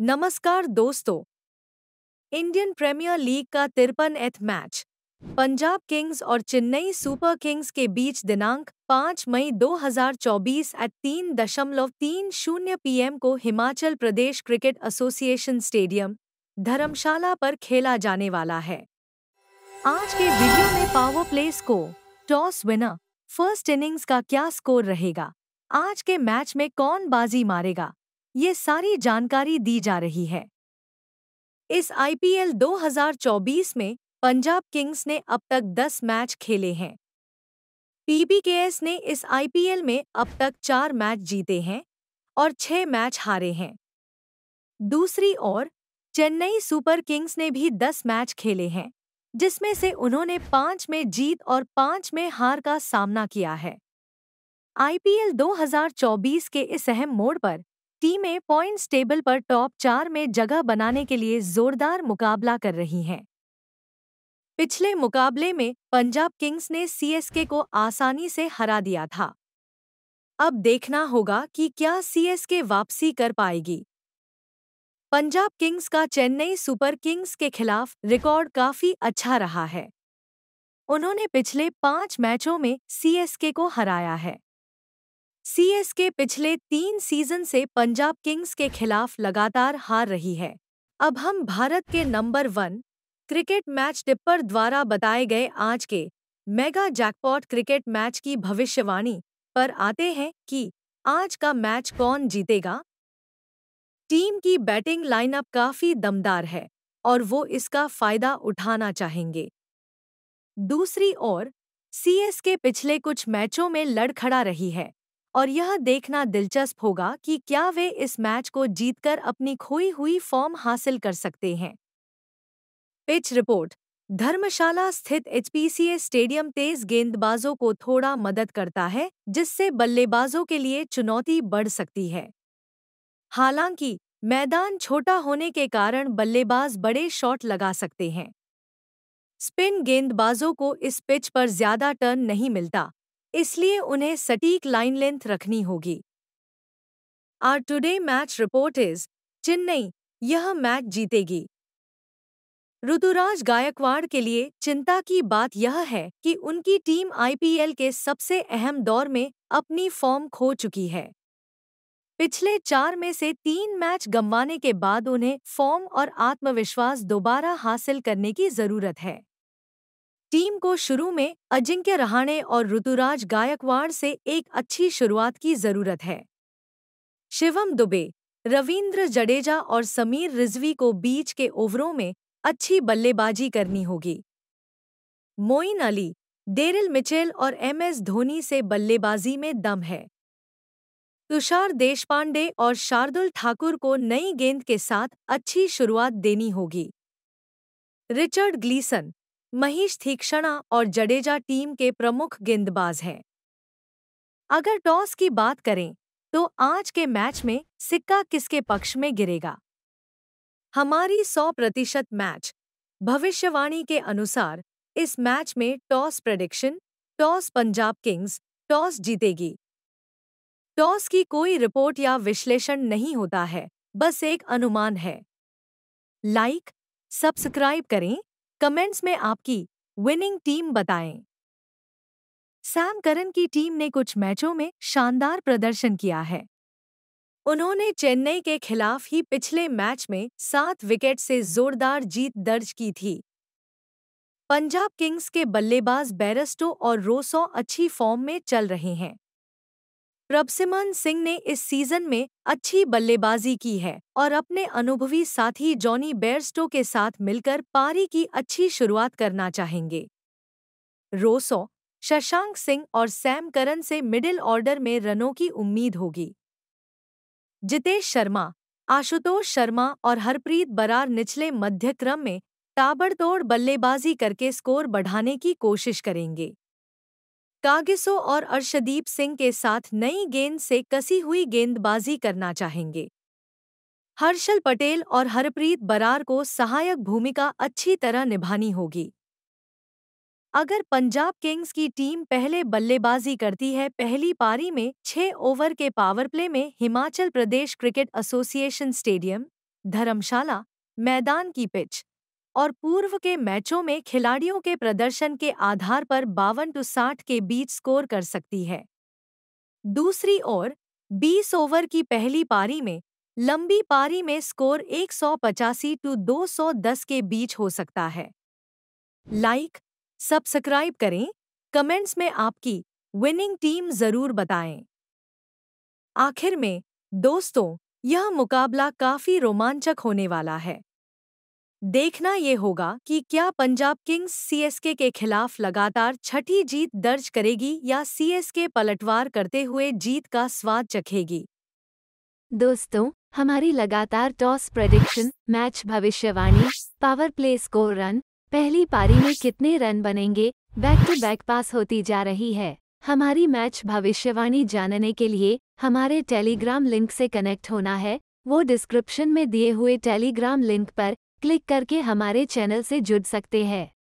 नमस्कार दोस्तों Indian premiere league का तिरपन एथ मैच पंजाब किंग्स और चेन्नई सुपर किंग्स के बीच दिनांक 5 मई 2024 एट तीन दशमलव तीन शून्य पीएम को Himachal Pradesh cricket association stadium Dharamshala पर खेला जाने वाला है आज के वीडियो में power play score toss winner first innings का क्या स्कोर रहेगा आज के मैच में कौन बाजी मारेगा ये सारी जानकारी दी जा रही है इस आईपीएल 2024 में पंजाब किंग्स ने अब तक 10 मैच खेले हैं पीबीकेएस ने इस आईपीएल में अब तक चार मैच जीते हैं और छह मैच हारे हैं दूसरी ओर चेन्नई सुपर किंग्स ने भी 10 मैच खेले हैं जिसमें से उन्होंने पांच में जीत और पांच में हार का सामना किया है आईपीएल 2024 के इस अहम मोड़ पर टीमें पॉइंट्स टेबल पर टॉप चार में जगह बनाने के लिए जोरदार मुकाबला कर रही हैं पिछले मुकाबले में पंजाब किंग्स ने सीएसके को आसानी से हरा दिया था अब देखना होगा कि क्या सीएसके वापसी कर पाएगी पंजाब किंग्स का चेन्नई सुपर किंग्स के खिलाफ रिकॉर्ड काफी अच्छा रहा है उन्होंने पिछले पांच मैचों में सीएसके को हराया है सीएसके पिछले तीन सीजन से पंजाब किंग्स के खिलाफ लगातार हार रही है अब हम भारत के number one cricket match tipper द्वारा बताए गए आज के मेगा जैकपॉट क्रिकेट मैच की भविष्यवाणी पर आते हैं कि आज का मैच कौन जीतेगा टीम की बैटिंग लाइनअप काफी दमदार है और वो इसका फायदा उठाना चाहेंगे दूसरी ओर सीएसके पिछले कुछ मैचों में लड़खड़ा रही है और यह देखना दिलचस्प होगा कि क्या वे इस मैच को जीतकर अपनी खोई हुई फॉर्म हासिल कर सकते हैं पिच रिपोर्ट धर्मशाला स्थित एचपीसीए स्टेडियम तेज गेंदबाजों को थोड़ा मदद करता है जिससे बल्लेबाजों के लिए चुनौती बढ़ सकती है हालांकि मैदान छोटा होने के कारण बल्लेबाज बड़े शॉट लगा सकते हैं स्पिन गेंदबाजों को इस पिच पर ज्यादा टर्न नहीं मिलता इसलिए उन्हें सटीक लाइन लेंथ रखनी होगी our today match report is Chennai यह मैच जीतेगी ऋतुराज गायकवाड़ के लिए चिंता की बात यह है कि उनकी टीम आईपीएल के सबसे अहम दौर में अपनी फॉर्म खो चुकी है पिछले चार में से तीन मैच गंवाने के बाद उन्हें फॉर्म और आत्मविश्वास दोबारा हासिल करने की जरूरत है टीम को शुरू में अजिंक्य रहाणे और ऋतुराज गायकवाड़ से एक अच्छी शुरुआत की जरूरत है शिवम दुबे रविंद्र जडेजा और समीर रिजवी को बीच के ओवरों में अच्छी बल्लेबाजी करनी होगी मोइन अली डेरिल मिचेल और एमएस धोनी से बल्लेबाजी में दम है तुषार देशपांडे और शार्दुल ठाकुर को नई गेंद के साथ अच्छी शुरुआत देनी होगी रिचर्ड ग्लीसन महेश थीक्षणा और जडेजा टीम के प्रमुख गेंदबाज हैं अगर टॉस की बात करें तो आज के मैच में सिक्का किसके पक्ष में गिरेगा हमारी 100 प्रतिशत मैच भविष्यवाणी के अनुसार इस मैच में toss prediction toss Punjab Kings toss जीतेगी टॉस की कोई रिपोर्ट या विश्लेषण नहीं होता है बस एक अनुमान है लाइक सब्सक्राइब करें कमेंट्स में आपकी विनिंग टीम बताएं सैम करन की टीम ने कुछ मैचों में शानदार प्रदर्शन किया है उन्होंने चेन्नई के खिलाफ ही पिछले मैच में सात विकेट से जोरदार जीत दर्ज की थी पंजाब किंग्स के बल्लेबाज बैरस्टो और रोसो अच्छी फॉर्म में चल रहे हैं प्रभसिमन सिंह ने इस सीजन में अच्छी बल्लेबाजी की है और अपने अनुभवी साथी जॉनी बेयरस्टो के साथ मिलकर पारी की अच्छी शुरुआत करना चाहेंगे रोसो शशांक सिंह और सैम करन से मिडिल ऑर्डर में रनों की उम्मीद होगी जितेश शर्मा आशुतोष शर्मा और हरप्रीत बरार निचले मध्यक्रम में ताबड़तोड़ बल्लेबाजी करके स्कोर बढ़ाने की कोशिश करेंगे कागिसो और अर्शदीप सिंह के साथ नई गेंद से कसी हुई गेंदबाजी करना चाहेंगे हर्षल पटेल और हरप्रीत बरार को सहायक भूमिका अच्छी तरह निभानी होगी अगर पंजाब किंग्स की टीम पहले बल्लेबाजी करती है पहली पारी में छह ओवर के पावर प्ले में Himachal Pradesh cricket association stadium Dharamshala मैदान की पिच और पूर्व के मैचों में खिलाड़ियों के प्रदर्शन के आधार पर बावन टू साठ के बीच स्कोर कर सकती है दूसरी ओर 20 ओवर की पहली पारी में लंबी पारी में स्कोर एक सौ पचासी टू दो सौ दस के बीच हो सकता है लाइक सब्सक्राइब करें कमेंट्स में आपकी विनिंग टीम जरूर बताएं आखिर में दोस्तों यह मुकाबला काफी रोमांचक होने वाला है देखना ये होगा कि क्या पंजाब किंग्स सीएसके के खिलाफ लगातार छठी जीत दर्ज करेगी या सीएसके पलटवार करते हुए जीत का स्वाद चखेगी दोस्तों हमारी लगातार टॉस प्रेडिक्शन मैच भविष्यवाणी पावर प्ले स्कोर रन पहली पारी में कितने रन बनेंगे बैक टू बैक पास होती जा रही है हमारी मैच भविष्यवाणी जानने के लिए हमारे टेलीग्राम लिंक से कनेक्ट होना है वो डिस्क्रिप्शन में दिए हुए टेलीग्राम लिंक पर क्लिक करके हमारे चैनल से जुड़ सकते हैं